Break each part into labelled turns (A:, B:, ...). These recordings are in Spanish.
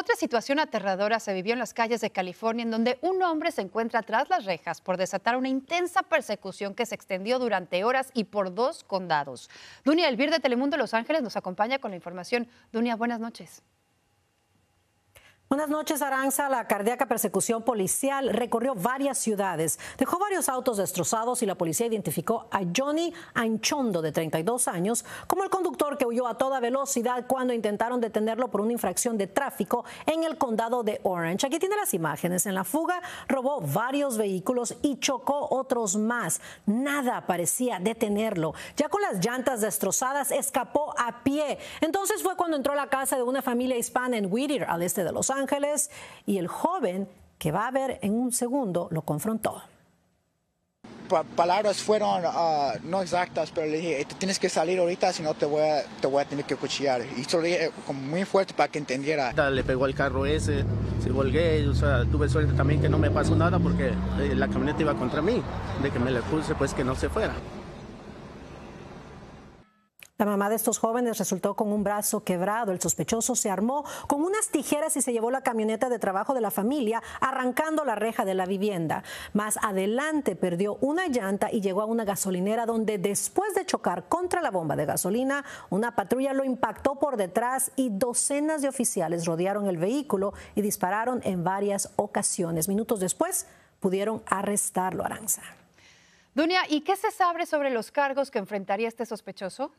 A: Otra situación aterradora se vivió en las calles de California, en donde un hombre se encuentra tras las rejas por desatar una intensa persecución que se extendió durante horas y por dos condados. Dunia Elvir de Telemundo Los Ángeles nos acompaña con la información. Dunia, buenas noches.
B: Buenas noches, Aranza. La cardíaca persecución policial recorrió varias ciudades, dejó varios autos destrozados y la policía identificó a Johnny Anchondo, de 32 años, como el conductor que huyó a toda velocidad cuando intentaron detenerlo por una infracción de tráfico en el condado de Orange. Aquí tiene las imágenes. En la fuga robó varios vehículos y chocó otros más. Nada parecía detenerlo. Ya con las llantas destrozadas, escapó a pie. Entonces fue cuando entró a la casa de una familia hispana en Whittier, al este de Los Ángeles Ángeles y el joven que va a ver en un segundo lo confrontó. palabras fueron ah, no exactas, pero le dije, eh, tienes que salir ahorita, si no te voy a, te voy a tener que cuchillar. Y SOLÍA, eh, como muy fuerte para que entendiera. Le pegó
A: al carro ese, se volgué, tuve suerte también que no me pasó nada porque eh, la camioneta iba contra mí, de que me le puse pues que no se fuera.
B: La mamá de estos jóvenes resultó con un brazo quebrado. El sospechoso se armó con unas tijeras y se llevó la camioneta de trabajo de la familia, arrancando la reja de la vivienda. Más adelante perdió una llanta y llegó a una gasolinera donde después de chocar contra la bomba de gasolina, una patrulla lo impactó por detrás y docenas de oficiales rodearon el vehículo y dispararon en varias ocasiones. Minutos después pudieron arrestarlo, Aranza. Dunia, ¿y qué se sabe sobre los cargos que enfrentaría este sospechoso?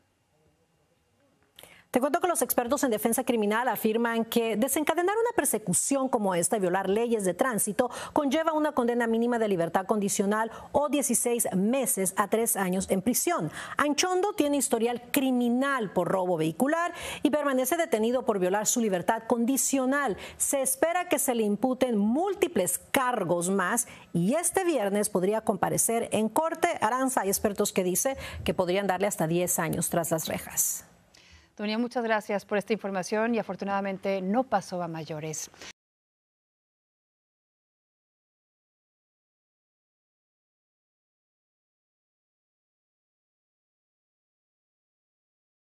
B: Te cuento que los expertos en defensa criminal afirman que desencadenar una persecución como esta y violar leyes de tránsito conlleva una condena mínima de libertad condicional o 16 meses a tres años en prisión. Anchondo tiene historial criminal por robo vehicular y permanece detenido por violar su libertad condicional. Se espera que se le imputen múltiples cargos más y este viernes podría comparecer en corte. Aranza hay expertos que dice que podrían darle hasta 10 años tras las rejas.
A: Doña, muchas gracias por esta información y afortunadamente no pasó a mayores.